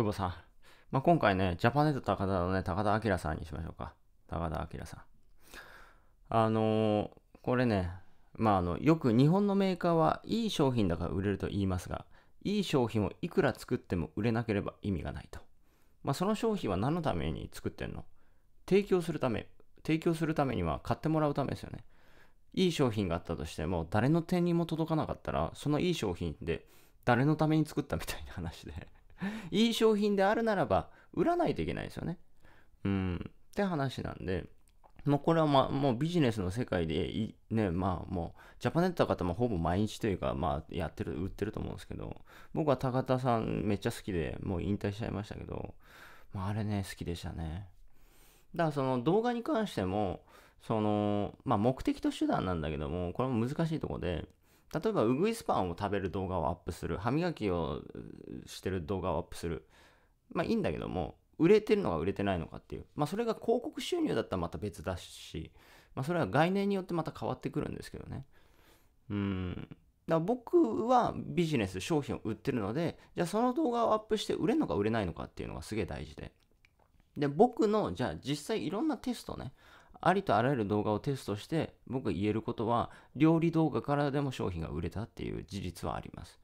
久保さん。まあ、今回ね、ジャパネット高田のね、高田明さんにしましょうか。高田明さん。あのー、これね、まあ、あの、よく日本のメーカーはいい商品だから売れると言いますが、いい商品をいくら作っても売れなければ意味がないと。まあ、その商品は何のために作ってんの提供するため。提供するためには買ってもらうためですよね。いい商品があったとしても、誰の手にも届かなかったら、そのいい商品で誰のために作ったみたいな話で いい商品であるならば、売らないといけないですよね。うん。って話なんで、もうこれはまあ、もうビジネスの世界で、ね、まあもう、ジャパネットの方もほぼ毎日というか、まあやってる、売ってると思うんですけど、僕は高田さんめっちゃ好きで、もう引退しちゃいましたけど、まああれね、好きでしたね。だからその動画に関しても、その、まあ目的と手段なんだけども、これも難しいとこで、例えば、ウグイスパンを食べる動画をアップする、歯磨きをしてる動画をアップする。まあいいんだけども、売れてるのが売れてないのかっていう。まあそれが広告収入だったらまた別だし、まあそれは概念によってまた変わってくるんですけどね。うん。だから僕はビジネス、商品を売ってるので、じゃあその動画をアップして売れるのか売れないのかっていうのがすげえ大事で。で、僕の、じゃあ実際いろんなテストね、ありとあらゆる動画をテストして僕が言えることは料理動画からでも商品が売れたっていう事実はあります。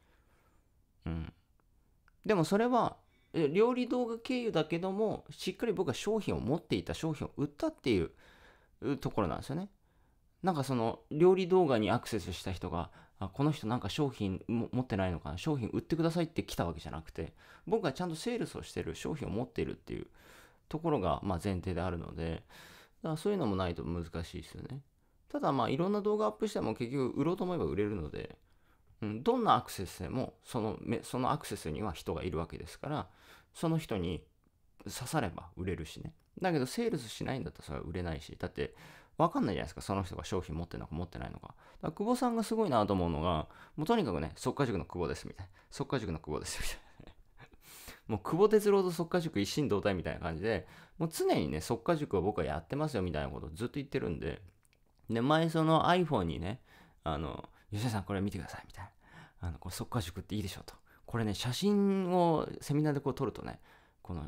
うん。でもそれは料理動画経由だけどもしっかり僕が商品を持っていた商品を売ったっていうところなんですよね。なんかその料理動画にアクセスした人があこの人なんか商品持ってないのかな商品売ってくださいって来たわけじゃなくて僕がちゃんとセールスをしてる商品を持っているっていうところがま前提であるので。だからそういうのもないと難しいですよね。ただまあいろんな動画アップしても結局売ろうと思えば売れるので、うん、どんなアクセスでもそのそのアクセスには人がいるわけですから、その人に刺されば売れるしね。だけどセールスしないんだったらそれは売れないし、だってわかんないじゃないですか、その人が商品持ってるのか持ってないのか。だから久保さんがすごいなと思うのが、もうとにかくね、即化塾の久保ですみたいな。速化塾の久保ですみたいな。もう久保哲郎と即家塾一心同体みたいな感じで、もう常にね、即家塾を僕はやってますよみたいなことをずっと言ってるんで、で、前その iPhone にね、あの、吉田さんこれ見てくださいみたいな。あの、これ即家塾っていいでしょと。これね、写真をセミナーでこう撮るとね、この、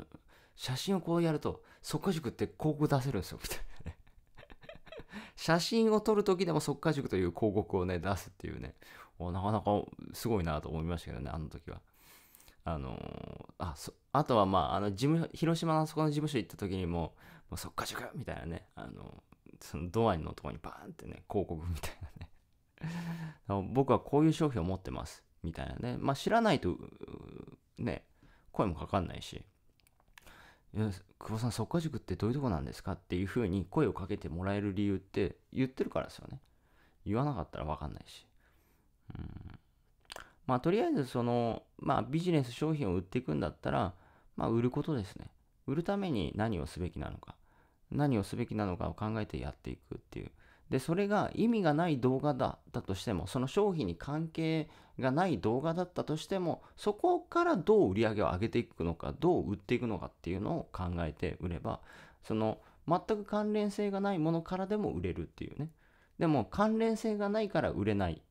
写真をこうやると、即家塾って広告出せるんですよ、みたいなね。写真を撮るときでも即家塾という広告をね、出すっていうね、なかなかすごいなと思いましたけどね、あの時は。あのー、あそあとはまああの事務広島のあそこの事務所行った時にももうそっか塾」みたいなねあのそのドアのとこにバーンってね広告みたいなね 僕はこういう商品を持ってますみたいなねまあ知らないとね声もかかんないし久保さん、っか、塾ってどういうとこなんですかっていうふうに声をかけてもらえる理由って言ってるからですよね。言わなかったら分かんないし。まあ、とりあえずその、まあ、ビジネス商品を売っていくんだったら、まあ、売ることですね。売るために何をすべきなのか。何をすべきなのかを考えてやっていくっていう。で、それが意味がない動画だたとしても、その商品に関係がない動画だったとしても、そこからどう売り上げを上げていくのか、どう売っていくのかっていうのを考えて売れば、その全く関連性がないものからでも売れるっていうね。でも関連性がないから売れない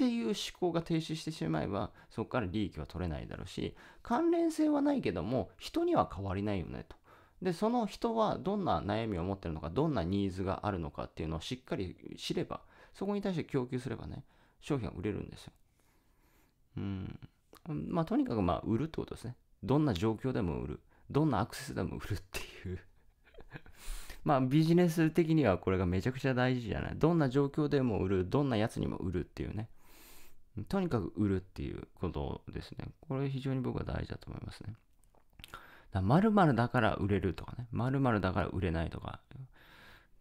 っていう思考が停止してしまえばそこから利益は取れないだろうし関連性はないけども人には変わりないよねと。でその人はどんな悩みを持ってるのかどんなニーズがあるのかっていうのをしっかり知ればそこに対して供給すればね商品は売れるんですよ。うんまあとにかくまあ売るってことですね。どんな状況でも売る。どんなアクセスでも売るっていう まあビジネス的にはこれがめちゃくちゃ大事じゃない。どんな状況でも売る。どんなやつにも売るっていうね。とにかく売るっていうことですね。これ非常に僕は大事だと思いますね。だまるだから売れるとかね。まるだから売れないとか。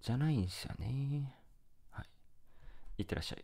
じゃないんですよね。はい。いってらっしゃい。